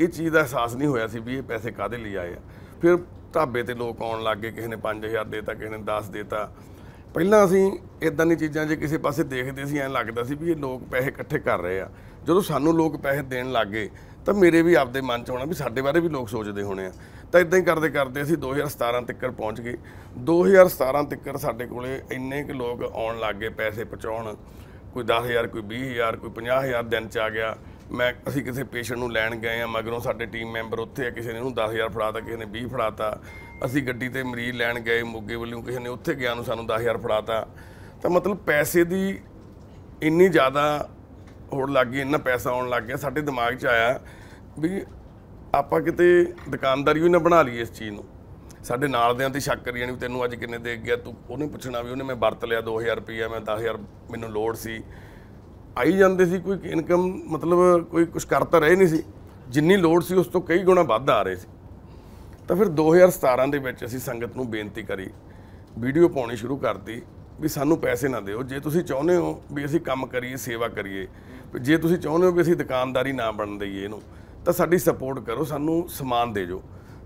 ਇਹ ਚੀਜ਼ ਦਾ ਅਹਿਸਾਸ ਨਹੀਂ ਹੋਇਆ ਸੀ ਵੀ ਇਹ ਪੈਸੇ ਕਾਦੇ ਲਈ ਆਏ ਆ ਫਿਰ ਢਾਬੇ ਤੇ ਲੋਕ ਆਉਣ ਲੱਗ ਗਏ ਕਿਸੇ ਨੇ 5000 ਦੇਤਾ ਕਿਸੇ ਨੇ 10 ਦੇਤਾ ਪਹਿਲਾਂ ਅਸੀਂ ਇਦਾਂ ਦੀ ਚੀਜ਼ਾਂ ਜੇ ਕਿਸੇ ਪਾਸੇ ਦੇਖਦੇ ਸੀ ਐਂ ਲੱਗਦਾ ਸੀ ਵੀ ਇਹ ਲੋਕ ਪੈਸੇ ਇਕੱਠੇ ਕਰ ਰਹੇ ਆ ਜਦੋਂ ਸਾਨੂੰ ਲੋਕ ਪੈਸੇ ਦੇਣ ਲੱਗੇ ਤਾਂ ਮੇਰੇ ਵੀ ਆਪਦੇ ਮਨ 'ਚ ਆਉਣਾ ਵੀ ਸਾਡੇ ਬਾਰੇ ਵੀ ਲੋਕ ਸੋਚਦੇ ਹੋਣੇ ਆ ਤਾਂ ਇਦਾਂ ਹੀ ਕਰਦੇ ਕਰਦੇ ਅਸੀਂ 2017 ਤੱਕ ਪਹੁੰਚ ਗਏ 2017 ਤੱਕ ਸਾਡੇ ਕੋਲੇ ਇੰਨੇ ਕਿ ਲੋਕ ਆਉਣ ਲੱਗੇ ਪੈਸੇ ਪਹੁੰਚਾਉਣ ਕੋਈ 10000 ਕੋਈ 20000 ਕੋਈ 50000 ਦਿਨ 'ਚ ਆ ਗਿਆ ਮੈਂ ਅਸੀਂ ਕਿਸੇ ਪੇਸ਼ੈਂਟ ਨੂੰ ਲੈਣ ਗਏ ਆ ਮਗਰੋਂ ਸਾਡੇ ਟੀਮ ਮੈਂਬਰ ਉੱਥੇ ਆ ਕਿਸੇ ਨੇ ਉਹਨੂੰ 10000 ਫੜਾਤਾ ਕਿਸੇ ਨੇ 20 ਫੜਾਤਾ ਅਸੀਂ ਗੱਡੀ ਤੇ ਮਰੀਜ਼ ਲੈਣ ਗਏ ਮੋਗੇ ਵੱਲੋਂ ਕਿਸੇ ਨੇ ਉੱਥੇ ਗਿਆ ਨੂੰ ਸਾਨੂੰ 10000 ਫੜਾਤਾ ਤਾਂ ਮਤਲਬ ਪੈਸੇ ਦੀ ਇੰਨੀ ਜ਼ਿਆਦਾ ਹੋੜ ਲੱਗ ਗਈ ਇੰਨਾ ਪੈਸਾ ਆਉਣ ਲੱਗ ਗਿਆ ਸਾਡੇ ਦਿਮਾਗ 'ਚ ਆਇਆ ਵੀ ਆਪਾਂ ਕਿਤੇ ਦੁਕਾਨਦਾਰੀ ਵੀ ਨਾ ਬਣਾ ਲਈਏ ਇਸ ਚੀਜ਼ ਨੂੰ ਸਾਡੇ ਨਾਲ ਦਿਆਂ ਤੇ ਸ਼ੱਕ ਕਰੀ ਜਾਣੀ ਤੈਨੂੰ ਅੱਜ ਕਿੰਨੇ ਦੇ ਗਿਆ ਤੂੰ ਉਹਨੇ ਪੁੱਛਣਾ ਵੀ ਉਹਨੇ ਮੈਂ ਵਰਤ ਲਿਆ 2000 ਰੁਪਏ ਮੈਂ 10000 ਮੈਨੂੰ ਲੋੜ ਸੀ ਆਈ ਜਾਂਦੇ ਸੀ ਕੋਈ ਇਨਕਮ ਮਤਲਬ ਕੋਈ ਕੁਝ ਕਰਤਾ ਰਹੇ ਨਹੀਂ ਸੀ ਜਿੰਨੀ ਲੋੜ ਸੀ ਉਸ ਤੋਂ ਕਈ ਗੁਣਾ ਵੱਧ ਆ ਰਹੇ ਸੀ ਤਾਂ ਫਿਰ 2017 ਦੇ ਵਿੱਚ ਅਸੀਂ ਸੰਗਤ ਨੂੰ ਬੇਨਤੀ ਕਰੀ ਵੀਡੀਓ ਪਾਉਣੀ ਸ਼ੁਰੂ ਕਰਤੀ ਵੀ ਸਾਨੂੰ ਪੈਸੇ ਨਾ ਦਿਓ ਜੇ ਤੁਸੀਂ ਚਾਹੁੰਦੇ ਹੋ ਵੀ ਅਸੀਂ ਕੰਮ ਕਰੀਏ ਸੇਵਾ ਕਰੀਏ ਜੇ ਤੁਸੀਂ ਚਾਹੁੰਦੇ ਹੋ ਵੀ ਅਸੀਂ ਦੁਕਾਨਦਾਰੀ ਨਾ ਬਣ ਦਈਏ ਇਹਨੂੰ ਤਾਂ ਸਾਡੀ ਸਪੋਰਟ ਕਰੋ ਸਾਨੂੰ ਸਮਾਨ ਦੇ ਜੋ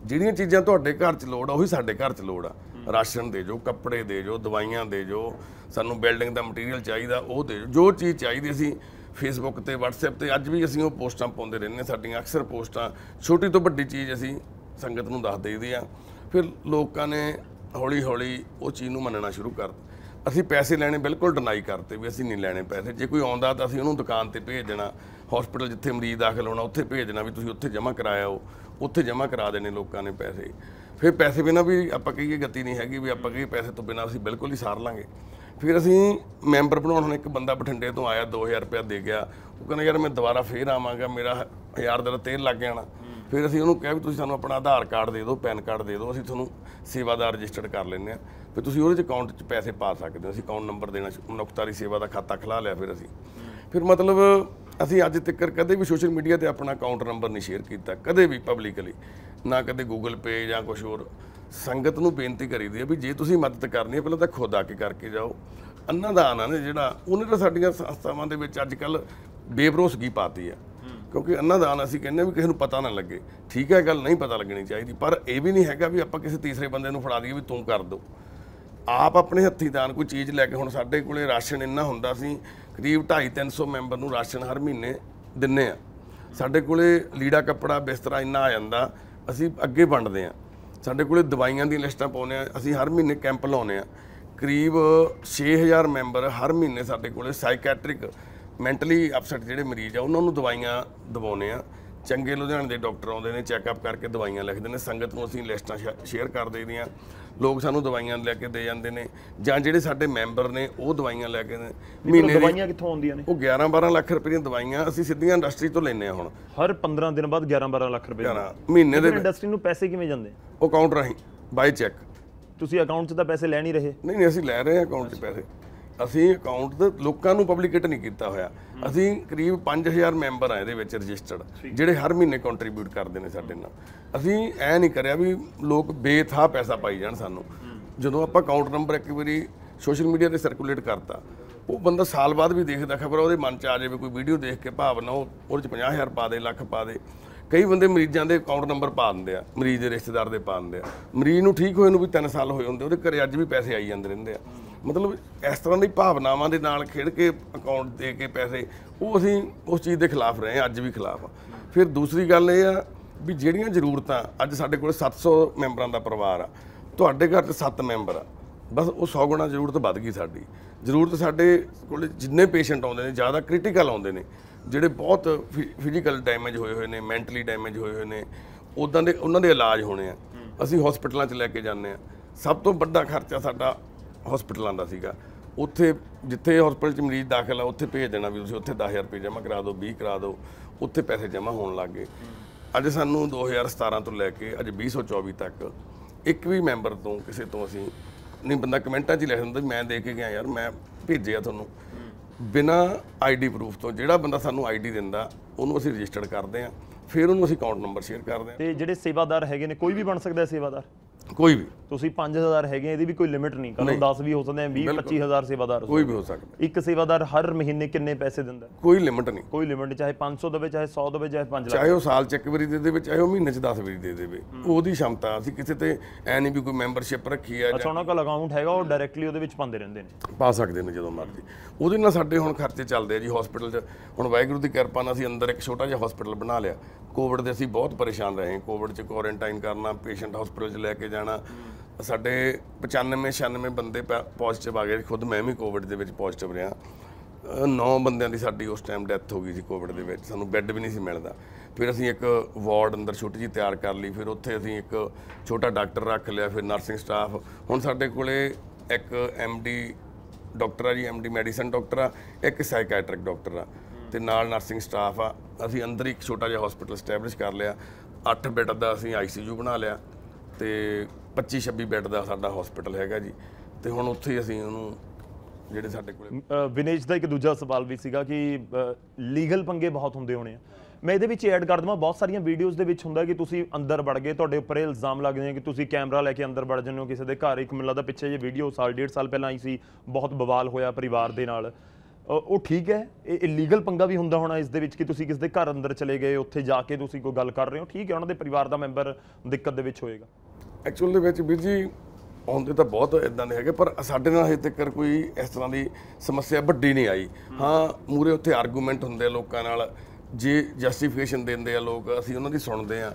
ਜਿਹੜੀਆਂ ਚੀਜ਼ਾਂ ਤੁਹਾਡੇ ਘਰ 'ਚ ਲੋੜ ਆ ਉਹੀ ਸਾਡੇ ਘਰ 'ਚ ਲੋੜ ਆ ਰਾਸ਼ਨ ਦੇ ਜੋ ਕੱਪੜੇ ਦੇ ਜੋ ਦਵਾਈਆਂ ਦੇ ਜੋ ਸਾਨੂੰ ਬਿਲਡਿੰਗ ਦਾ ਮਟੀਰੀਅਲ ਚਾਹੀਦਾ ਉਹ ਦੇ ਜੋ ਜੋ ਚੀਜ਼ ਚਾਹੀਦੀ ਸੀ ਫੇਸਬੁੱਕ ਤੇ WhatsApp ਤੇ ਅੱਜ ਵੀ ਅਸੀਂ ਉਹ ਪੋਸਟਾਂ ਪਾਉਂਦੇ ਰਹਿੰਦੇ ਸਾਡੀਆਂ ਅਕਸਰ ਪੋਸਟਾਂ ਛੋਟੀ ਤੋਂ ਵੱਡੀ ਚੀਜ਼ ਅਸੀਂ ਸੰਗਤ ਨੂੰ ਦੱਸ ਦਈਦੀ ਆ ਫਿਰ ਲੋਕਾਂ ਨੇ ਹੌਲੀ ਹੌਲੀ ਉਹ ਚੀਜ਼ ਨੂੰ ਮੰਨਣਾ ਸ਼ੁਰੂ ਕਰ ਅਸੀਂ ਪੈਸੇ ਲੈਣੇ ਬਿਲਕੁਲ ਡਿਨਾਈ ਕਰਤੇ ਵੀ ਅਸੀਂ ਨਹੀਂ ਲੈਣੇ ਪੈਸੇ ਜੇ ਕੋਈ ਆਉਂਦਾ ਤਾਂ ਅਸੀਂ ਉਹਨੂੰ ਦੁਕਾਨ ਤੇ ਭੇਜ ਦੇਣਾ ਹਸਪੀਟਲ ਜਿੱਥੇ ਮਰੀਜ਼ ਦਾਖਲ ਹੋਣਾ ਉੱਥੇ ਭੇਜ ਦੇਣਾ ਵੀ ਤੁਸੀਂ ਉੱਥੇ ਜਮ੍ਹਾਂ ਕਰਾਇਆ ਹੋ ਉੱਥੇ ਜਮ੍ਹਾਂ ਕਰਾ ਦੇਣੇ ਲੋਕਾਂ ਨੇ ਪੈਸੇ ਫਿਰ ਪੈਸੇ ਬਿਨਾ ਵੀ ਆਪਾਂ ਕਹੀਏ ਗਤੀ ਨਹੀਂ ਹੈਗੀ ਵੀ ਆਪਾਂ ਕਹੀਏ ਪੈਸੇ ਤੋਂ ਬਿਨਾ ਅਸੀਂ ਬਿਲਕੁਲ ਹੀ ਸਾਰ ਲਾਂਗੇ ਫਿਰ ਅਸੀਂ ਮੈਂਬਰ ਬਣਾਉਣ ਨੂੰ ਇੱਕ ਬੰਦਾ ਬਠਿੰਡੇ ਤੋਂ ਆਇਆ 2000 ਰੁਪਏ ਦੇ ਗਿਆ ਉਹ ਕਹਿੰਦਾ ਯਾਰ ਮੈਂ ਦੁਬਾਰਾ ਫੇਰ ਆਵਾਂਗਾ ਮੇਰਾ ਯਾਰ ਦਾ ਤੇਲ ਲੱਗ ਜਾਣਾ ਫਿਰ ਅਸੀਂ ਉਹਨੂੰ ਕਿਹਾ ਵੀ ਤੁਸੀਂ ਸਾਨੂੰ ਆਪਣਾ ਆਧਾਰ ਕਾਰਡ ਦੇ ਦਿਓ ਪੈਨ ਕਾਰਡ ਦੇ ਦਿਓ ਅਸੀਂ ਤੁਹਾਨੂੰ ਸੇਵਾ ਦਾ ਰਜਿਸਟਰਡ ਕਰ ਲੈਂਦੇ ਆ ਫਿਰ ਤੁਸੀਂ ਉਹਦੇ ਚ ਅਕਾਊਂਟ 'ਚ ਪੈਸੇ ਪਾ ਸਕਦੇ ਹੋ ਅਸੀਂ ਅਕਾਊਂਟ ਨੰਬਰ ਦੇਣਾ ਨੁਕਤਾਰੀ ਸੇਵਾ ਦਾ ਖਾਤਾ ਖਲਾ ਲਿਆ ਫਿਰ ਅਸੀਂ ਫਿਰ ਮਤਲਬ ਅਸੀਂ ਅੱਜ ਤੱਕ ਕਦੇ ਵੀ ਸੋਸ਼ਲ ਮੀਡੀਆ ਤੇ ਆਪਣਾ ਅਕਾਊਂਟ ਨੰਬਰ ਨਹੀਂ ਸ਼ੇਅਰ ਕੀਤਾ ਕਦੇ ਵੀ ਪਬਲਿਕਲੀ ਨਾ ਕਦੇ ਗੂਗਲ ਪੇ ਜਾਂ ਕੁਝ ਹੋਰ ਸੰਗਤ ਨੂੰ ਬੇਨਤੀ ਕਰੀਦੀ ਹੈ ਵੀ ਜੇ ਤੁਸੀਂ ਮਦਦ ਕਰਨੀ ਹੈ ਪਹਿਲਾਂ ਤਾਂ ਖੁਦ ਆ ਕੇ ਕਰਕੇ ਜਾਓ ਅੰਨਦਾਨ ਆ ਨੇ ਜਿਹੜਾ ਉਹਨੇ ਤਾਂ ਸਾਡੀਆਂ ਸੰਸਥਾਵਾਂ ਦੇ ਵਿੱਚ ਅੱਜ ਕੱਲ ਬੇਵਰੋਸਗੀ ਪਾਤੀ ਆ ਕਿਉਂਕਿ ਅੰਨਦਾਨ ਅਸੀਂ ਕਹਿੰਦੇ ਵੀ ਕਿਸੇ ਨੂੰ ਪਤਾ ਨਾ ਲੱਗੇ ਠੀਕ ਹੈ ਗੱਲ ਨਹੀਂ ਪਤਾ ਲੱਗਣੀ ਚਾਹੀਦੀ ਪਰ ਇਹ ਵੀ ਨਹੀਂ ਹੈਗਾ ਵੀ ਆਪਾਂ ਕਿਸੇ ਤੀਸਰੇ ਬੰਦੇ ਨੂੰ ਫੜਾ ਦਈਏ ਵੀ ਤੂੰ ਕਰ ਦੋ ਆਪ ਆਪਣੇ ਹੱਥੀ ਦਾਨ ਕੋਈ ਚੀਜ਼ ਲੈ ਕੇ ਹੁਣ ਸਾਡੇ ਕੋਲੇ ਰਾਸ਼ਨ ਇੰਨਾ ਹੁੰਦਾ ਸੀ ਕਰੀਬ 2.5-300 ਮੈਂਬਰ ਨੂੰ ਰਾਸ਼ਨ ਹਰ ਮਹੀਨੇ ਦਿੰਨੇ ਆ ਸਾਡੇ ਕੋਲੇ ਲੀੜਾ ਕੱਪੜਾ ਬਿਸਤਰਾ ਇੰਨਾ ਆ ਜਾਂਦਾ ਅਸੀਂ ਅੱਗੇ ਵੰਡਦੇ ਆ ਸਾਡੇ ਕੋਲੇ ਦਵਾਈਆਂ ਦੀ ਲਿਸਟਾਂ ਪਾਉਨੇ ਆ ਅਸੀਂ ਹਰ ਮਹੀਨੇ ਕੈਂਪ ਲਾਉਨੇ ਆ ਕਰੀਬ 6000 ਮੈਂਬਰ ਹਰ ਮਹੀਨੇ ਸਾਡੇ ਕੋਲੇ ਸਾਈਕੈਟ੍ਰਿਕ ਮੈਂਟਲੀ ਅਪਸੈਟ ਜਿਹੜੇ ਮਰੀਜ਼ ਆ ਉਹਨਾਂ ਨੂੰ ਦਵਾਈਆਂ ਦਵਾਉਨੇ ਆ ਚੰਗੇ ਲੁਧਿਆਣੇ ਦੇ ਡਾਕਟਰ ਆਉਂਦੇ ਨੇ ਚੈੱਕਅਪ ਕਰਕੇ ਦਵਾਈਆਂ ਲਿਖਦੇ ਨੇ ਸੰਗਤ ਨੂੰ ਅਸੀਂ ਲਿਸਟਾਂ ਸ਼ੇਅਰ ਕਰ ਦਈਦੀਆਂ ਲੋਕ ਸਾਨੂੰ ਦਵਾਈਆਂ ਲੈ ਕੇ ਦੇ ਜਾਂਦੇ ਨੇ ਜਾਂ ਜਿਹੜੇ ਸਾਡੇ ਮੈਂਬਰ ਨੇ ਉਹ ਦਵਾਈਆਂ ਲੈ ਕੇ ਮਹੀਨੇ ਦਵਾਈਆਂ ਕਿੱਥੋਂ ਆਉਂਦੀਆਂ ਨੇ ਉਹ 11 12 ਲੱਖ ਰੁਪਏ ਦੀਆਂ ਦਵਾਈਆਂ ਅਸੀਂ ਸਿੱਧੀਆਂ ਇੰਡਸਟਰੀ ਤੋਂ ਲੈਨੇ ਆ ਹੁਣ ਹਰ 15 ਦਿਨ ਬਾਅਦ 11 12 ਲੱਖ ਰੁਪਏ ਮਹੀਨੇ ਦੇ ਇੰਡਸਟਰੀ ਨੂੰ ਪੈਸੇ ਕਿਵੇਂ ਜਾਂਦੇ ਉਹ ਅਕਾਊਂਟ ਰਾਹੀਂ ਬਾਈ ਚੈੱਕ ਤੁਸੀਂ ਅਕਾਊਂਟ 'ਚ ਤਾਂ ਪੈਸੇ ਲੈ ਨਹੀਂ ਰਹੇ ਨਹੀਂ ਨਹੀਂ ਅਸੀਂ ਲੈ ਰਹੇ ਹਾਂ ਅਕਾਊਂਟ 'ਚ ਪੈਸੇ ਅਸੀਂ ਅਕਾਊਂਟ ਦੇ ਲੋਕਾਂ ਨੂੰ ਪਬਲਿਕੇਟ ਨਹੀਂ ਕੀਤਾ ਹੋਇਆ ਅਸੀਂ ਕਰੀਬ 5000 ਮੈਂਬਰ ਆ ਇਹਦੇ ਵਿੱਚ ਰਜਿਸਟਰਡ ਜਿਹੜੇ ਹਰ ਮਹੀਨੇ ਕੰਟਰੀਬਿਊਟ ਕਰਦੇ ਨੇ ਸਾਡੇ ਨਾਲ ਅਸੀਂ ਐ ਨਹੀਂ ਕਰਿਆ ਵੀ ਲੋਕ ਬੇਥਾ ਪੈਸਾ ਪਾਈ ਜਾਣ ਸਾਨੂੰ ਜਦੋਂ ਆਪਾਂ ਅਕਾਊਂਟ ਨੰਬਰ ਇੱਕ ਵਾਰੀ ਸੋਸ਼ਲ ਮੀਡੀਆ ਤੇ ਸਰਕੂਲੇਟ ਕਰਤਾ ਉਹ ਬੰਦਾ ਸਾਲ ਬਾਅਦ ਵੀ ਦੇਖਦਾ ਖਬਰ ਉਹਦੇ ਮਨ 'ਚ ਆ ਜਾਵੇ ਕੋਈ ਵੀਡੀਓ ਦੇਖ ਕੇ ਭਾਵਨਾ ਉਹ ਉਹਦੇ 'ਚ 50000 ਪਾ ਦੇ ਲੱਖ ਪਾ ਦੇ ਕਈ ਬੰਦੇ ਮਰੀਜ਼ਾਂ ਦੇ ਅਕਾਊਂਟ ਨੰਬਰ ਪਾ ਦਿੰਦੇ ਆ ਮਰੀਜ਼ ਦੇ ਰਿਸ਼ਤੇਦਾਰ ਦੇ ਪਾ ਦਿੰਦੇ ਆ ਮਰੀਜ਼ ਨੂੰ ਠੀਕ ਹੋਏ ਨੂੰ ਵੀ 3 ਸਾਲ ਹੋਏ ਹੁੰਦੇ ਉਹਦੇ ਘਰੇ ਅੱਜ ਵੀ ਪੈਸੇ ਆਈ ਜਾਂਦੇ ਰਹਿੰਦੇ ਆ ਮਤਲਬ ਇਸ ਤਰ੍ਹਾਂ ਦੀ ਭਾਵਨਾਵਾਂ ਦੇ ਨਾਲ ਖੇਡ ਕੇ ਅਕਾਊਂਟ ਦੇ ਕੇ ਪੈਸੇ ਉਹ ਅਸੀਂ ਉਸ ਚੀਜ਼ ਦੇ ਖਿਲਾਫ ਰਹੇ ਹਾਂ ਅੱਜ ਵੀ ਖਿਲਾਫ ਆ ਫਿਰ ਦੂਸਰੀ ਗੱਲ ਇਹ ਆ ਵੀ ਜਿਹੜੀਆਂ ਜ਼ਰੂਰਤਾਂ ਅੱਜ ਸਾਡੇ ਕੋਲ 700 ਮੈਂਬਰਾਂ ਦਾ ਪਰਿਵਾਰ ਆ ਤੁਹਾਡੇ ਘਰ 'ਚ 7 ਮੈਂਬਰ ਆ ਬਸ ਉਹ 100 ਗੁਣਾ ਜ਼ਰੂਰਤ ਵੱਧ ਗਈ ਸਾਡੀ ਜ਼ਰੂਰਤ ਸਾਡੇ ਕੋਲ ਜਿੰਨੇ ਪੇਸ਼ੈਂਟ ਆਉਂਦੇ ਨੇ ਜ਼ਿਆਦਾ ਕ੍ਰਿਟੀਕਲ ਆਉਂਦੇ ਨੇ ਜਿਹੜੇ ਬਹੁਤ ਫਿਜ਼ੀਕਲ ਡੈਮੇਜ ਹੋਏ ਹੋਏ ਨੇ ਮੈਂਟਲੀ ਡੈਮੇਜ ਹੋਏ ਹੋਏ ਨੇ ਉਦਾਂ ਦੇ ਉਹਨਾਂ ਦੇ ਇਲਾਜ ਹੋਣੇ ਆ ਅਸੀਂ ਹਸਪੀਟਲਾਂ 'ਚ ਲੈ ਕੇ ਜਾਂਦੇ ਆ ਸਭ ਤੋਂ ਵੱਡਾ ਖਰਚਾ ਸਾਡਾ ਹਸਪੀਟਲਾਂ ਦਾ ਸੀਗਾ ਉੱਥੇ ਜਿੱਥੇ ਹਸਪੀਟਲ 'ਚ ਮਰੀਜ਼ ਦਾਖਲ ਆ ਉੱਥੇ ਭੇਜ ਦੇਣਾ ਵੀ ਤੁਸੀਂ ਉੱਥੇ 10000 ਰੁਪਏ ਜਮ੍ਹਾਂ ਕਰਾ ਦਿਓ 20 ਕਰਾ ਦਿਓ ਉੱਥੇ ਪੈਸੇ ਜਮ੍ਹਾਂ ਹੋਣ ਲੱਗ ਗਏ ਅੱਜ ਸਾਨੂੰ 2017 ਤੋਂ ਲੈ ਕੇ ਅੱਜ 2024 ਤੱਕ ਇੱਕ ਵੀ ਮੈਂਬਰ ਤੋਂ ਕਿਸੇ ਤੋਂ ਅਸੀਂ ਨਹੀਂ ਬੰਦਾ ਕਮੈਂਟਾਂ 'ਚ ਲਿਖ ਦਿੰਦਾ ਮੈਂ ਦੇ ਕੇ ਗਿਆ ਯਾਰ ਮੈਂ ਭੇਜਿਆ ਤੁਹਾਨੂੰ ਬਿਨਾ ਆਈਡੀ ਪ੍ਰੂਫ ਤੋਂ ਜਿਹੜਾ ਬੰਦਾ ਸਾਨੂੰ ਆਈਡੀ ਦਿੰਦਾ ਉਹਨੂੰ ਅਸੀਂ ਰਜਿਸਟਰਡ ਕਰਦੇ ਆਂ ਫਿਰ ਉਹਨੂੰ ਅਸੀਂ ਅਕਾਊਂਟ ਨੰਬਰ ਸ਼ੇਅਰ ਕਰਦੇ ਆਂ ਤੇ ਜਿਹੜੇ ਸੇਵਾਦਾਰ ਹੈਗੇ ਨੇ ਕੋਈ ਵੀ ਬਣ ਸਕਦਾ ਹੈ ਸੇਵਾਦਾਰ ਕੋਈ ਵੀ ਤੁਸੀਂ 5000 ਹੈਗੇ ਇਹਦੀ ਵੀ ਕੋਈ ਲਿਮਿਟ ਨਹੀਂ ਕਰੋ 10 ਵੀ ਹੋ ਸਕਦੇ ਆ 20 25000 ਸੇਵਾਦਾਰ ਕੋਈ ਵੀ ਹੋ ਸਕਦਾ ਇੱਕ ਸੇਵਾਦਾਰ ਹਰ ਮਹੀਨੇ ਕਿੰਨੇ ਪੈਸੇ ਦਿੰਦਾ ਕੋਈ ਲਿਮਿਟ ਨਹੀਂ ਕੋਈ ਲਿਮਿਟ ਚਾਹੇ 500 ਦੇਵੇ ਚਾਹੇ 100 ਦੇਵੇ ਚਾਹੇ 5 ਲੱਖ ਚਾਹੇ ਉਹ ਸਾਲ ਚ ਇੱਕ ਵਾਰੀ ਦੇ ਦੇਵੇ ਚਾਹੇ ਉਹ ਮਹੀਨੇ ਚ 10 ਵਾਰੀ ਦੇ ਦੇਵੇ ਉਹਦੀ ਸ਼ਮਤਾ ਅਸੀਂ ਕਿਸੇ ਤੇ ਐ ਨਹੀਂ ਵੀ ਕੋਈ ਮੈਂਬਰਸ਼ਿਪ ਰੱਖੀ ਆ ਅੱਛਾ ਉਹਨਾਂ ਕੋਲ ਅਕਾਊਂਟ ਹੈਗਾ ਉਹ ਡਾਇਰੈਕਟਲੀ ਉਹਦੇ ਵਿੱਚ ਪਾਉਂਦੇ ਰਹਿੰਦੇ ਨੇ ਪਾ ਸਕਦੇ ਨੇ ਜਦੋਂ ਮਰਜ਼ੀ ਉਹਦੇ ਨਾਲ ਸਾਡੇ ਹੁਣ ਖਰਚੇ ਚੱਲਦੇ ਆ ਜੀ ਹਸਪੀਟਲ ਚ ਹੁਣ ਵਾਹਿਗੁਰੂ ਦੀ ਕਿਰਪਾ ਨਾਲ ਅਸੀਂ ਅੰਦਰ ਇੱਕ ਛੋਟਾ ਜਿਹਾ ਹਸਪੀਟਲ ਬਣਾ ਲਿਆ ਕੋਵਿਡ ਦੇ ਅਸੀਂ ਬਹੁਤ ਪਰੇਸ਼ਾਨ ਰਹੇ ਕੋਵਿਡ ਚ ਕੁਆਰੰਟਾਈਨ ਕਰਨਾ ਪੇਸ਼ੈਂਟ ਹਸਪੀਟਲ ਚ ਲੈ ਕੇ ਜਾਣਾ ਜਾਣਾ ਸਾਡੇ 95 96 ਬੰਦੇ ਪੋਜ਼ਿਟਿਵ ਆ ਗਏ ਖੁਦ ਮੈਂ ਵੀ ਕੋਵਿਡ ਦੇ ਵਿੱਚ ਪੋਜ਼ਿਟਿਵ ਰਿਹਾ 9 ਬੰਦਿਆਂ ਦੀ ਸਾਡੀ ਉਸ ਟਾਈਮ ਡੈਥ ਹੋ ਗਈ ਸੀ ਕੋਵਿਡ ਦੇ ਵਿੱਚ ਸਾਨੂੰ ਬੈੱਡ ਵੀ ਨਹੀਂ ਸੀ ਮਿਲਦਾ ਫਿਰ ਅਸੀਂ ਇੱਕ ਵਾਰਡ ਅੰਦਰ ਛੋਟੀ ਜੀ ਤਿਆਰ ਕਰ ਲਈ ਫਿਰ ਉੱਥੇ ਅਸੀਂ ਇੱਕ ਛੋਟਾ ਡਾਕਟਰ ਰੱਖ ਲਿਆ ਫਿਰ ਨਰਸਿੰਗ ਸਟਾਫ ਹੁਣ ਸਾਡੇ ਕੋਲੇ ਇੱਕ ਐਮਡੀ ਡਾਕਟਰ ਆ ਜੀ ਐਮਡੀ ਮੈਡੀਸਨ ਡਾਕਟਰ ਆ ਇੱਕ ਸਾਈਕਾਟ੍ਰਿਕ ਡਾਕਟਰ ਆ ਤੇ ਨਾਲ ਨਰਸਿੰਗ ਸਟਾਫ ਆ ਅਸੀਂ ਅੰਦਰ ਇੱਕ ਛੋਟਾ ਜਿਹਾ ਹਸਪੀਟਲ ਸਟੈਬਲਿਸ਼ ਕਰ ਲਿਆ 8 ਬੈੱਡ ਦਾ ਅਸੀਂ ਆਈਸੀਯੂ ਬਣਾ ਲਿਆ ਤੇ 25 26 ਬੈੱਡ ਦਾ ਸਾਡਾ ਹਸਪੀਟਲ ਹੈਗਾ ਜੀ ਤੇ ਹੁਣ ਉੱਥੇ ਅਸੀਂ ਉਹਨੂੰ ਜਿਹੜੇ ਸਾਡੇ ਕੋਲੇ ਵਿਨੇਸ਼ ਦਾ ਇੱਕ ਦੂਜਾ ਸਵਾਲ ਵੀ ਸੀਗਾ ਕਿ ਲੀਗਲ ਪੰਗੇ ਬਹੁਤ ਹੁੰਦੇ ਹੋਣੇ ਆ ਮੈਂ ਇਹਦੇ ਵਿੱਚ ਐਡ ਕਰ ਦਵਾਂ ਬਹੁਤ ਸਾਰੀਆਂ ਵੀਡੀਓਜ਼ ਦੇ ਵਿੱਚ ਹੁੰਦਾ ਕਿ ਤੁਸੀਂ ਅੰਦਰ ਵੜ ਗਏ ਤੁਹਾਡੇ ਉੱਪਰ ਇਲਜ਼ਾਮ ਲੱਗਦੇ ਆ ਕਿ ਤੁਸੀਂ ਕੈਮਰਾ ਲੈ ਕੇ ਅੰਦਰ ਵੜ ਜੰਨੇ ਹੋ ਕਿਸੇ ਦੇ ਘਰ ਇੱਕ ਮਿਲਾ ਦਾ ਪਿੱਛੇ ਜੇ ਵੀਡੀਓ ਸਾਲ ਡੇਢ ਸਾਲ ਪਹਿਲਾਂ ਆਈ ਸੀ ਬਹੁਤ ਬਵਾਲ ਹੋਇਆ ਪਰਿਵਾਰ ਦੇ ਨਾਲ ਉਹ ਠੀਕ ਹੈ ਇਹ ਇਲੀਗਲ ਪੰਗਾ ਵੀ ਹੁੰਦਾ ਹੋਣਾ ਇਸ ਦੇ ਵਿੱਚ ਕਿ ਤੁਸੀਂ ਕਿਸੇ ਦੇ ਘਰ ਅੰਦਰ ਚਲੇ ਗਏ ਉੱਥੇ ਜਾ ਕੇ ਤੁਸੀਂ ਕੋਈ ਗੱਲ ਕਰ ਰਹੇ ਹੋ ਠੀਕ ਹੈ ਉਹਨਾਂ ਦੇ ਪਰਿਵਾਰ ਦਾ ਮੈਂਬਰ ਦਿੱਕਤ ਦੇ ਵਿੱਚ ਹੋਏਗਾ ਐਕਚੁਅਲ ਦੇ ਵਿੱਚ ਵੀਰ ਜੀ ਆਉਂਦੇ ਤਾਂ ਬਹੁਤ ਇਦਾਂ ਦੇ ਹੈਗੇ ਪਰ ਸਾਡੇ ਨਾਲ ਹਜੇ ਤੱਕ ਕੋਈ ਇਸ ਤਰ੍ਹਾਂ ਦੀ ਸਮੱਸਿਆ ਵੱਡੀ ਨਹੀਂ ਆਈ ਹਾਂ ਮੂਰੇ ਉੱਥੇ ਆਰਗੂਮੈਂਟ ਹੁੰਦੇ ਲੋਕਾਂ ਨਾਲ ਜੇ ਜਸਟੀਫਿਕੇਸ਼ਨ ਦਿੰਦੇ ਆ ਲੋਕ ਅਸੀਂ ਉਹਨਾਂ ਦੀ ਸੁਣਦੇ ਆ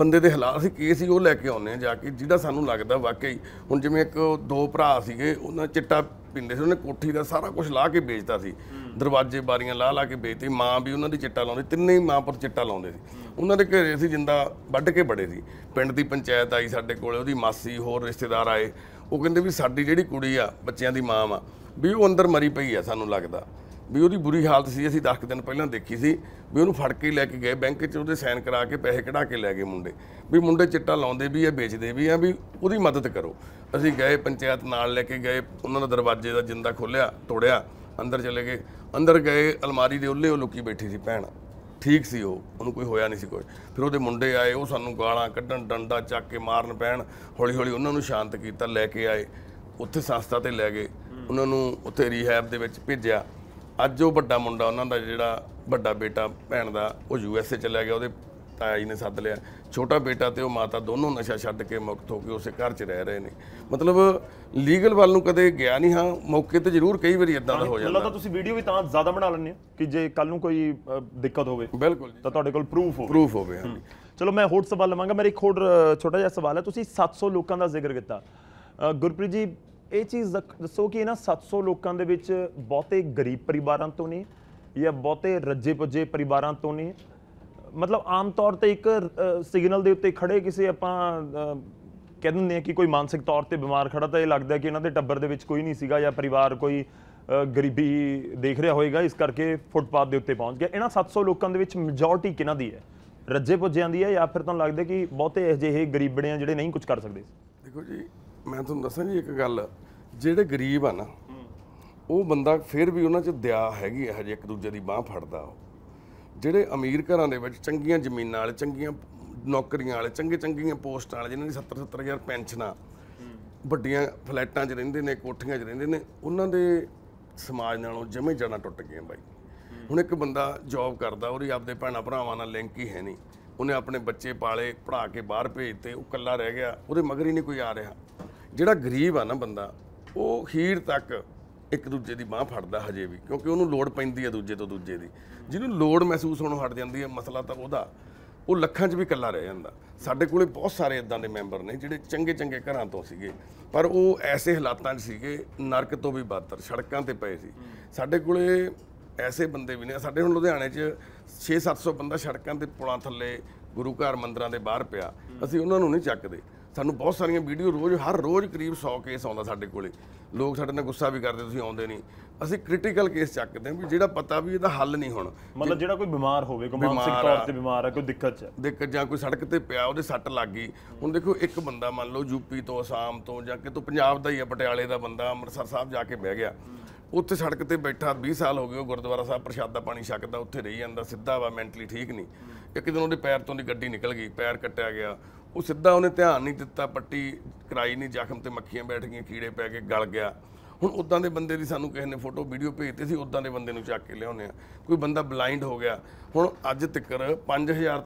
ਬੰਦੇ ਦੇ ਹਾਲਾਤ ਸੀ ਕੇਸ ਹੀ ਉਹ ਲੈ ਕੇ ਆਉਂਦੇ ਆ ਜਾ ਕੇ ਜਿਹੜਾ ਸਾਨੂੰ ਲੱਗਦਾ ਵਾਕਈ ਹੁਣ ਜਿਵੇਂ ਇੱਕ ਦੋ ਭਰਾ ਸੀਗੇ ਉਹਨਾਂ ਚਿੱਟਾ ਪਿੰਡੇ ਸੀ ਉਹਨੇ ਕੋਠੀ ਦਾ ਸਾਰਾ ਕੁਝ ਲਾ ਕੇ ਵੇਚਦਾ ਸੀ ਦਰਵਾਜ਼ੇ ਬਾਰੀਆਂ ਲਾ ਲਾ ਕੇ ਵੇਚਦੀ ਮਾਂ ਵੀ ਉਹਨਾਂ ਦੀ ਚਿੱਟਾ ਲਾਉਂਦੀ ਤਿੰਨੇ ਹੀ ਮਾਂ ਪਰ ਚਿੱਟਾ ਲਾਉਂਦੇ ਸੀ ਉਹਨਾਂ ਦੇ ਘਰੇ ਸੀ ਜਿੰਦਾ ਵੱਢ ਕੇ ਬੜੇ ਸੀ ਪਿੰਡ ਦੀ ਪੰਚਾਇਤ ਆਈ ਸਾਡੇ ਕੋਲੇ ਉਹਦੀ ਮਾਸੀ ਹੋਰ ਰਿਸ਼ਤੇਦਾਰ ਆਏ ਉਹ ਕਹਿੰਦੇ ਵੀ ਸਾਡੀ ਜਿਹੜੀ ਕੁੜੀ ਆ ਬੱਚਿਆਂ ਦੀ ਮਾਂ ਆ ਵੀ ਉਹ ਅੰਦਰ ਮਰੀ ਪਈ ਆ ਸਾਨੂੰ ਲੱਗਦਾ ਵੀ ਉਹਦੀ ਬੁਰੀ ਹਾਲਤ ਸੀ ਅਸੀਂ 10 ਦਿਨ ਪਹਿਲਾਂ ਦੇਖੀ ਸੀ ਵੀ ਉਹਨੂੰ ਫੜ ਕੇ ਲੈ ਕੇ ਗਏ ਬੈਂਕ 'ਚ ਉਹਦੇ ਸਾਈਨ ਕਰਾ ਕੇ ਪੈਸੇ ਕਢਾ ਕੇ ਲੈ ਗਏ ਮੁੰਡੇ ਵੀ ਮੁੰਡੇ ਚਿੱਟਾ ਲਾਉਂਦੇ ਵੀ ਆ ਵੇਚਦੇ ਵੀ ਆ ਵੀ ਉਹਦੀ ਮਦਦ ਕਰੋ ਅਸੀਂ ਗਏ ਪੰਚਾਇਤ ਨਾਲ ਲੈ ਕੇ ਗਏ ਉਹਨਾਂ ਦਾ ਦਰਵਾਜ਼ੇ ਦਾ ਜਿੰਦਾ ਖੋਲਿਆ ਤੋੜਿਆ ਅੰਦਰ ਚਲੇ ਗਏ ਅੰਦਰ ਗਏ ਅਲਮਾਰੀ ਦੇ ਉੱਲੇ ਉਹ ਲੁਕੀ ਬੈਠੀ ਸੀ ਭੈਣ ਠੀਕ ਸੀ ਉਹ ਉਹਨੂੰ ਕੋਈ ਹੋਇਆ ਨਹੀਂ ਸੀ ਕੋਈ ਫਿਰ ਉਹਦੇ ਮੁੰਡੇ ਆਏ ਉਹ ਸਾਨੂੰ ਗਾਲਾਂ ਕੱਢਣ ਡੰਡਾ ਚੱਕ ਕੇ ਮਾਰਨ ਪੈਣ ਹੌਲੀ ਹੌਲੀ ਉਹਨਾਂ ਨੂੰ ਸ਼ਾਂਤ ਕੀਤਾ ਲੈ ਕੇ ਆਏ ਉੱਥੇ ਸੰਸਥਾ ਤੇ ਲੈ ਗਏ ਉਹਨਾਂ ਨੂੰ ਉੱਥੇ ਰੀਹੈਬ ਦੇ ਵਿੱਚ ਭੇਜਿਆ ਅੱਜ ਉਹ ਵੱਡਾ ਮੁੰਡਾ ਉਹਨਾਂ ਦਾ ਜਿਹੜਾ ਵੱਡਾ ਬੇਟਾ ਭੈਣ ਦਾ ਉਹ ਯੂ ਐਸ ਏ ਚਲਾ ਗਿਆ ਉਹਦੇ ਤਾਇਆ ਜੀ ਨੇ ਸੱਦ ਲਿਆ ਛੋਟਾ ਬੇਟਾ ਤੇ ਉਹ ਮਾਤਾ ਦੋਨੋਂ ਨਸ਼ਾ ਛੱਡ ਕੇ ਮੁਕਤ ਹੋ ਕੇ ਉਸੇ ਘਰ 'ਚ ਰਹਿ ਰਹੇ ਨੇ ਮਤਲਬ ਲੀਗਲ ਵੱਲ ਨੂੰ ਕਦੇ ਗਿਆ ਨਹੀਂ ਹਾਂ ਮੌਕੇ ਤੇ ਜ਼ਰੂਰ ਕਈ ਵਾਰੀ ਇਦਾਂ ਦਾ ਹੋ ਜਾਂਦਾ ਲੱਗਦਾ ਤੁਸੀਂ ਵੀਡੀਓ ਵੀ ਤਾਂ ਜ਼ਿਆਦਾ ਬਣਾ ਲੈਂਦੇ ਹੋ ਕਿ ਜੇ ਕੱਲ ਨੂੰ ਕੋਈ ਦਿੱਕਤ ਹੋਵੇ ਬਿਲਕੁਲ ਤਾਂ ਤੁਹਾਡੇ ਕੋਲ ਪ੍ਰੂਫ ਹੋਵੇ ਪ੍ਰੂਫ ਹੋਵੇ ਹਾਂ ਚਲੋ ਮੈਂ ਹੋਰ ਸਵਾਲ ਲਵਾਂਗਾ ਮੇਰੇ ਇੱਕ ਹੋਰ ਛੋਟਾ ਜਿਹਾ ਸਵਾਲ ਹੈ ਤੁਸੀਂ 700 ਲੋਕਾਂ ਦਾ ਜ਼ਿਕਰ ਕੀਤਾ ਗੁਰਪ੍ਰੀਤ ਜੀ ਇਹ ਚੀਜ਼ ਦੱਸੋ ਕਿ ਇਹਨਾਂ 700 ਲੋਕਾਂ ਦੇ ਵਿੱਚ ਬਹੁਤੇ ਗਰੀਬ ਪਰਿਵਾਰਾਂ ਤੋਂ ਨੇ ਜਾਂ ਬਹੁਤੇ ਰੱਜੇ-ਪੁੱਜੇ ਪਰਿਵਾਰਾਂ ਤੋਂ ਨੇ ਮਤਲਬ ਆਮ ਤੌਰ ਤੇ ਇੱਕ ਸਿਗਨਲ ਦੇ ਉੱਤੇ ਖੜੇ ਕਿਸੇ ਆਪਾਂ ਕਹਿ ਦਿੰਦੇ ਆ ਕਿ ਕੋਈ ਮਾਨਸਿਕ ਤੌਰ ਤੇ ਬਿਮਾਰ ਖੜਾ ਤਾਂ ਇਹ ਲੱਗਦਾ ਕਿ ਇਹਨਾਂ ਦੇ ਟੱਬਰ ਦੇ ਵਿੱਚ ਕੋਈ ਨਹੀਂ ਸੀਗਾ ਜਾਂ ਪਰਿਵਾਰ ਕੋਈ ਗਰੀਬੀ ਦੇਖ ਰਿਹਾ ਹੋਵੇਗਾ ਇਸ ਕਰਕੇ ਫੁੱਟਪਾਥ ਦੇ ਉੱਤੇ ਪਹੁੰਚ ਗਿਆ ਇਹਨਾਂ 700 ਲੋਕਾਂ ਦੇ ਵਿੱਚ ਮੈਜੋਰਟੀ ਕਿਹਨਾਂ ਦੀ ਹੈ ਰੱਜੇ ਪੁੱਜਿਆਂ ਦੀ ਹੈ ਜਾਂ ਫਿਰ ਤੁਹਾਨੂੰ ਲੱਗਦਾ ਕਿ ਬਹੁਤੇ ਅਜਿਹੇ ਗਰੀਬੜੇ ਆ ਜਿਹੜੇ ਨਹੀਂ ਕੁਝ ਕਰ ਸਕਦੇ ਦੇਖੋ ਜੀ ਮੈਂ ਤੁਹਾਨੂੰ ਦੱਸਾਂ ਜੀ ਇੱਕ ਗੱਲ ਜਿਹੜੇ ਗਰੀਬ ਆ ਨਾ ਉਹ ਬੰਦਾ ਫਿਰ ਵੀ ਉਹਨਾਂ 'ਚ ਦਇਆ ਹੈਗੀ ਹੈ ਹਜੇ ਇੱਕ ਦੂਜੇ ਦੀ ਬਾਹ ਫੜਦਾ ਉਹ ਜਿਹੜੇ ਅਮੀਰ ਘਰਾਂ ਦੇ ਵਿੱਚ ਚੰਗੀਆਂ ਜ਼ਮੀਨਾਂ ਵਾਲੇ ਚੰਗੀਆਂ ਨੌਕਰੀਆਂ ਵਾਲੇ ਚੰਗੇ ਚੰਗੀਆਂ ਪੋਸਟਾਂ ਵਾਲੇ ਜਿਨ੍ਹਾਂ ਦੀ 70 70000 ਪੈਨਸ਼ਨਾਂ ਵੱਡੀਆਂ ਫਲੈਟਾਂ 'ਚ ਰਹਿੰਦੇ ਨੇ ਕੋਠੀਆਂ 'ਚ ਰਹਿੰਦੇ ਨੇ ਉਹਨਾਂ ਦੇ ਸਮਾਜ ਨਾਲੋਂ ਜਮੇ ਜਣਾ ਟੁੱਟ ਗਏ ਬਾਈ ਹੁਣ ਇੱਕ ਬੰਦਾ ਜੌਬ ਕਰਦਾ ਉਹਦੀ ਆਪਦੇ ਭੈਣਾ ਭਰਾਵਾਂ ਨਾਲ ਲਿੰਕ ਹੀ ਹੈ ਨਹੀਂ ਉਹਨੇ ਆਪਣੇ ਬੱਚੇ ਪਾਲੇ ਪੜਾ ਕੇ ਬਾਹਰ ਭੇਜਤੇ ਉਹ ਇਕੱਲਾ ਰਹਿ ਗਿਆ ਉਹਦੇ ਮਗਰ ਹੀ ਨਹੀਂ ਕੋਈ ਆ ਰਿਹਾ ਜਿਹੜਾ ਗਰੀਬ ਆ ਨਾ ਬੰਦਾ ਉਹ ਖੀਰ ਤੱਕ ਇੱਕ ਦੂਜੇ ਦੀ ਬਾਹ ਫੜਦਾ ਹਜੇ ਵੀ ਕਿਉਂਕਿ ਉਹਨੂੰ ਲੋੜ ਪੈਂਦੀ ਹੈ ਦੂਜੇ ਤੋਂ ਦੂਜੇ ਦੀ ਜਿਹਨੂੰ ਲੋੜ ਮਹਿਸੂਸ ਹੋਣੋਂ ਹਟ ਜਾਂਦੀ ਹੈ ਮਸਲਾ ਤਾਂ ਉਹਦਾ ਉਹ ਲੱਖਾਂ 'ਚ ਵੀ ਇਕੱਲਾ ਰਹਿ ਜਾਂਦਾ ਸਾਡੇ ਕੋਲੇ ਬਹੁਤ ਸਾਰੇ ਇਦਾਂ ਦੇ ਮੈਂਬਰ ਨੇ ਜਿਹੜੇ ਚੰਗੇ ਚੰਗੇ ਘਰਾਂ ਤੋਂ ਸੀਗੇ ਪਰ ਉਹ ਐਸੇ ਹਾਲਾਤਾਂ 'ਚ ਸੀਗੇ ਨਰਕ ਤੋਂ ਵੀ ਬਾਤਰ ਸੜਕਾਂ ਤੇ ਪਏ ਸੀ ਸਾਡੇ ਕੋਲੇ ਐਸੇ ਬੰਦੇ ਵੀ ਨੇ ਸਾਡੇ ਹੁਣ ਲੁਧਿਆਣੇ 'ਚ 6-700 ਬੰਦਾ ਸੜਕਾਂ ਤੇ ਪੁਲਾਂ ਥੱਲੇ ਗੁਰੂ ਘਰ ਮੰਦਰਾਂ ਦੇ ਬਾਹਰ ਪਿਆ ਅਸੀਂ ਉਹਨਾਂ ਨੂੰ ਨਹੀਂ ਚੱਕਦੇ ਸਾਨੂੰ ਬਹੁਤ ਸਾਰੀਆਂ ਵੀਡੀਓ ਰੋਜ਼ ਹਰ ਰੋਜ਼ ਕਰੀਬ 100 ਕੇਸ ਆਉਂਦਾ ਸਾਡੇ ਕੋਲੇ ਲੋਕ ਸਾਡੇ ਨਾਲ ਗੁੱਸਾ ਵੀ ਕਰਦੇ ਤੁਸੀਂ ਆਉਂਦੇ ਨਹੀਂ ਅਸੀਂ ਕ੍ਰਿਟੀਕਲ ਕੇਸ ਚੱਕਦੇ ਹਾਂ ਵੀ ਜਿਹੜਾ ਪਤਾ ਵੀ ਇਹਦਾ ਹੱਲ ਨਹੀਂ ਹੋਣਾ ਮਤਲਬ ਜਿਹੜਾ ਕੋਈ ਬਿਮਾਰ ਹੋਵੇ ਕੋਈ ਮਾਨਸਿਕ ਤੌਰ ਤੇ ਬਿਮਾਰ ਆ ਕੋਈ ਦਿੱਕਤ ਚ ਦਿੱਕਤ ਜਾਂ ਕੋਈ ਸੜਕ ਤੇ ਪਿਆ ਉਹਦੇ ਸੱਟ ਲੱਗ ਗਈ ਹੁਣ ਦੇਖੋ ਇੱਕ ਬੰਦਾ ਮੰਨ ਲਓ ਯੂਪੀ ਤੋਂ ਆਸਾਮ ਤੋਂ ਜਾਂ ਕਿਤੋਂ ਪੰਜਾਬ ਦਾ ਹੀ ਹੈ ਪਟਿਆਲੇ ਦਾ ਬੰਦਾ ਅੰਮ੍ਰਿਤਸਰ ਸਾਹਿਬ ਜਾ ਕੇ ਬਹਿ ਗਿਆ ਉੱਥੇ ਸੜਕ ਤੇ ਬੈਠਾ 20 ਸਾਲ ਹੋ ਗਏ ਉਹ ਗੁਰਦੁਆਰਾ ਸਾਹਿਬ ਪ੍ਰਸ਼ਾਦ ਦਾ ਪਾਣੀ ਛਕਦਾ ਉੱਥੇ ਰਹੀ ਜਾਂਦਾ ਸਿੱਧਾ ਵਾ ਮੈਂਟਲੀ ਠੀਕ ਨਹੀਂ ਇੱਕ ਦਿਨ ਉਹਦੇ ਪੈਰ ਤੋਂ ਦੀ ਗੱਡੀ ਨਿਕਲ ਗਈ ਪੈਰ ਕੱਟਿਆ ਗਿਆ ਉਹ ਸਿੱਧਾ ਉਹਨੇ ਧਿਆਨ ਨਹੀਂ ਦਿੱਤਾ ਪੱਟੀ ਕਰਾਈ ਨਹੀਂ ਜ਼ਖਮ ਤੇ ਮੱਖੀਆਂ ਬੈਠ ਗਈਆਂ ਕੀੜੇ ਪੈ ਕੇ ਗਲ ਗਿਆ ਹੁਣ ਉਦਾਂ ਦੇ ਬੰਦੇ ਦੀ ਸਾਨੂੰ ਕਿਸੇ ਨੇ ਫੋਟੋ ਵੀਡੀਓ ਭੇਜਤੀ ਸੀ ਉਦਾਂ ਦੇ ਬੰਦੇ ਨੂੰ ਚੱਕ ਕੇ ਲਿਆਉਨੇ ਆ ਕੋਈ ਬੰਦਾ ਬਲਾਈਂਡ ਹੋ ਗਿਆ ਹੁਣ ਅੱਜ ਤੱਕ 5000